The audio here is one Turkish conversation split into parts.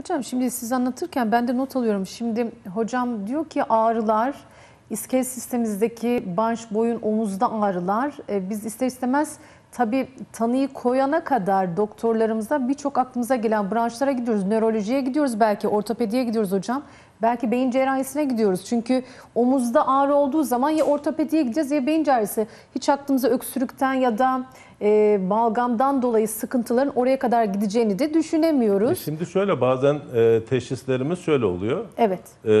Hocam şimdi siz anlatırken ben de not alıyorum. Şimdi hocam diyor ki ağrılar, iskelet sistemimizdeki banş, boyun, omuzda ağrılar. E, biz ister istemez Tabii tanıyı koyana kadar doktorlarımızda birçok aklımıza gelen branşlara gidiyoruz. Nörolojiye gidiyoruz belki, ortopediye gidiyoruz hocam. Belki beyin cerrahisine gidiyoruz. Çünkü omuzda ağrı olduğu zaman ya ortopediye gideceğiz ya beyin cerrahisi. Hiç aklımıza öksürükten ya da e, balgamdan dolayı sıkıntıların oraya kadar gideceğini de düşünemiyoruz. E şimdi şöyle bazen e, teşhislerimiz şöyle oluyor. Evet. E,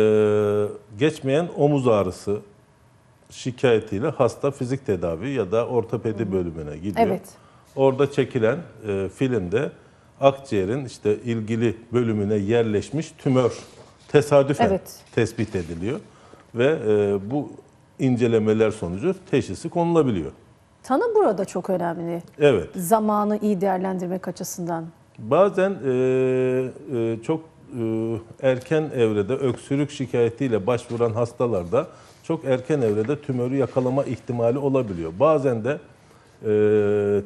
geçmeyen omuz ağrısı, şikayetiyle hasta fizik tedavi ya da ortopedi Hı. bölümüne gidiyor. Evet. Orada çekilen e, filmde akciğerin işte ilgili bölümüne yerleşmiş tümör tesadüfen evet. tespit ediliyor ve e, bu incelemeler sonucu teşhisi konulabiliyor. Tanı burada çok önemli. Evet. Zamanı iyi değerlendirmek açısından. Bazen e, e, çok e, erken evrede öksürük şikayetiyle başvuran hastalarda çok erken evrede tümörü yakalama ihtimali olabiliyor. Bazen de e,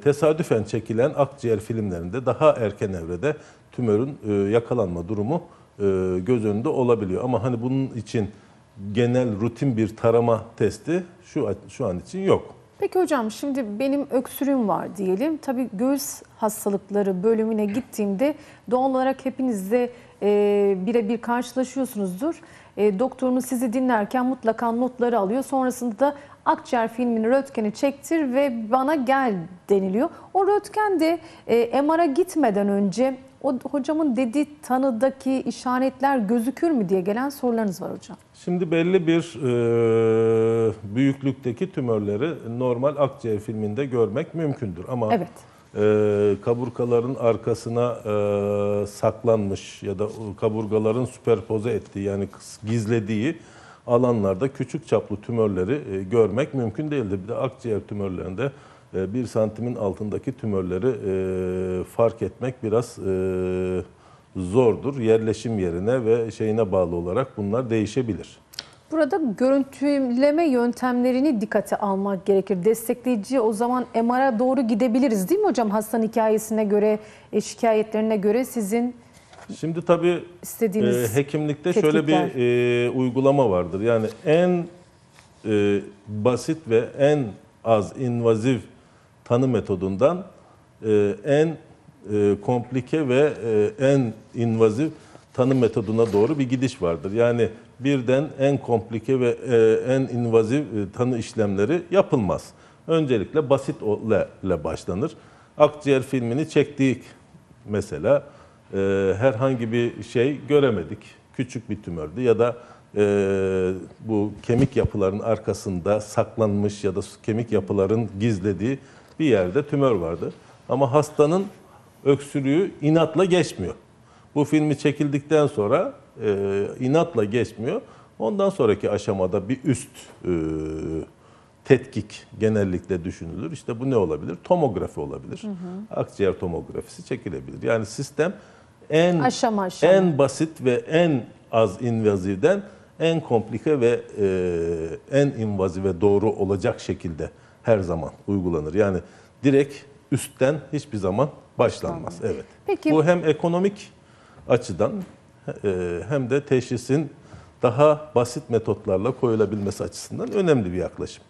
tesadüfen çekilen akciğer filmlerinde daha erken evrede tümörün e, yakalanma durumu e, göz önünde olabiliyor. Ama hani bunun için genel rutin bir tarama testi şu şu an için yok. Peki hocam şimdi benim öksürüğüm var diyelim. Tabii göğüs hastalıkları bölümüne gittiğimde doğal olarak hepiniz e, birebir karşılaşıyorsunuzdur. E, doktorunuz sizi dinlerken mutlaka notları alıyor. Sonrasında da akciğer filmini röntgeni çektir ve bana gel deniliyor. O röntgen de e, MR'a gitmeden önce o hocamın dediği tanıdaki işaretler gözükür mü diye gelen sorularınız var hocam. Şimdi belli bir e, büyüklükteki tümörleri normal akciğer filminde görmek mümkündür ama evet. e, kaburgaların arkasına e, saklanmış ya da kaburgaların süperpoze ettiği yani gizlediği alanlarda küçük çaplı tümörleri e, görmek mümkün değildir. Bir de akciğer tümörlerinde ee, bir santimin altındaki tümörleri e, fark etmek biraz e, zordur. Yerleşim yerine ve şeyine bağlı olarak bunlar değişebilir. Burada görüntüleme yöntemlerini dikkate almak gerekir. Destekleyici o zaman MR'a doğru gidebiliriz değil mi hocam? Hastanın hikayesine göre, e, şikayetlerine göre sizin Şimdi tabii istediğiniz e, hekimlikte tetkikler. şöyle bir e, uygulama vardır. Yani en e, basit ve en az invaziv tanı metodundan e, en e, komplike ve e, en invazif tanı metoduna doğru bir gidiş vardır. Yani birden en komplike ve en invaziv tanı işlemleri yapılmaz. Öncelikle basit ile, başlanır. Akciğer filmini çektik mesela herhangi bir şey göremedik. Küçük bir tümördü ya da e, bu kemik yapıların arkasında saklanmış ya da kemik yapıların gizlediği bir yerde tümör vardı. Ama hastanın öksürüğü inatla geçmiyor. Bu filmi çekildikten sonra e, inatla geçmiyor. Ondan sonraki aşamada bir üst e, tetkik genellikle düşünülür. İşte bu ne olabilir? Tomografi olabilir. Hı hı. Akciğer tomografisi çekilebilir. Yani sistem en aşama aşama. en basit ve en az invazivden en komplike ve e, en invazive doğru olacak şekilde her zaman uygulanır. Yani direkt üstten hiçbir zaman başlanmaz. Evet. Peki. Bu hem ekonomik açıdan e, hem de teşhisin daha basit metotlarla koyulabilmesi açısından önemli bir yaklaşım.